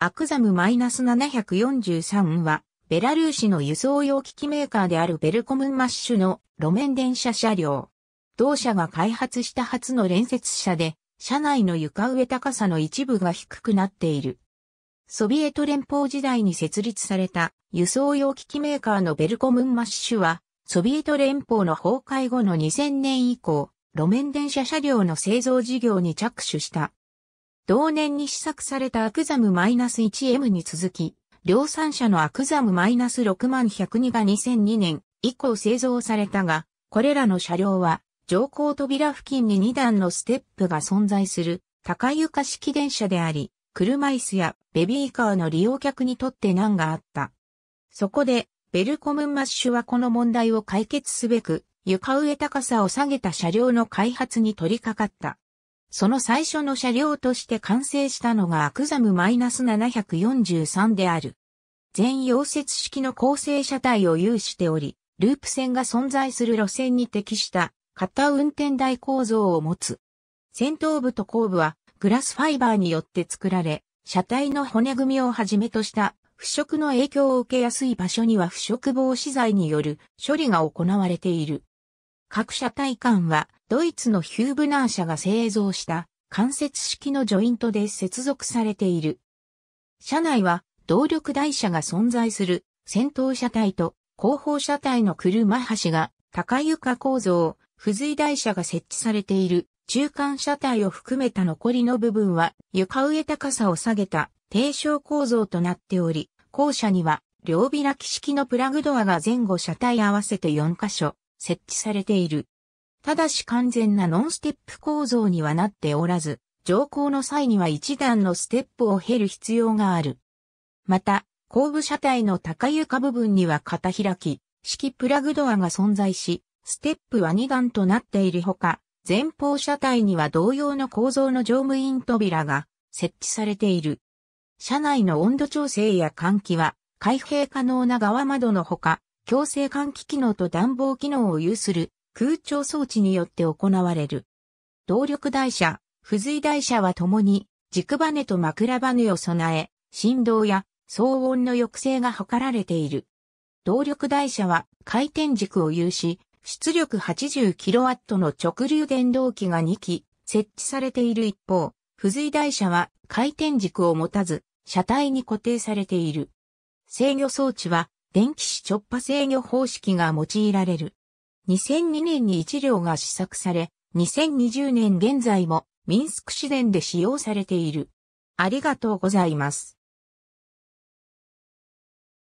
アクザム -743 は、ベラルーシの輸送用機器メーカーであるベルコムンマッシュの路面電車車両。同社が開発した初の連接車で、車内の床上高さの一部が低くなっている。ソビエト連邦時代に設立された輸送用機器メーカーのベルコムンマッシュは、ソビエト連邦の崩壊後の2000年以降、路面電車車両の製造事業に着手した。同年に試作されたアクザム -1M に続き、量産車のアクザム -6102 が2002年以降製造されたが、これらの車両は、乗降扉付近に2段のステップが存在する高床式電車であり、車椅子やベビーカーの利用客にとって難があった。そこで、ベルコムンマッシュはこの問題を解決すべく、床上高さを下げた車両の開発に取り掛かった。その最初の車両として完成したのがアクザム -743 である。全溶接式の構成車体を有しており、ループ線が存在する路線に適した型運転台構造を持つ。先頭部と後部はグラスファイバーによって作られ、車体の骨組みをはじめとした腐食の影響を受けやすい場所には腐食防止剤による処理が行われている。各車体間はドイツのヒューブナー社が製造した関節式のジョイントで接続されている。車内は動力台車が存在する先頭車体と後方車体の車端が高床構造、付随台車が設置されている中間車体を含めた残りの部分は床上高さを下げた低床構造となっており、後車には両開き式のプラグドアが前後車体合わせて4箇所、設置されている。ただし完全なノンステップ構造にはなっておらず、乗降の際には一段のステップを経る必要がある。また、後部車体の高床部分には肩開き、式プラグドアが存在し、ステップは二段となっているほか、前方車体には同様の構造の乗務員扉が設置されている。車内の温度調整や換気は開閉可能な側窓のほか、強制換気機能と暖房機能を有する空調装置によって行われる。動力台車、付随台車は共に軸バネと枕バネを備え、振動や騒音の抑制が図られている。動力台車は回転軸を有し、出力 80kW の直流電動機が2機設置されている一方、付随台車は回転軸を持たず、車体に固定されている。制御装置は電気子直波制御方式が用いられる。2002年に1両が試作され、2020年現在もミンスク市電で使用されている。ありがとうございます。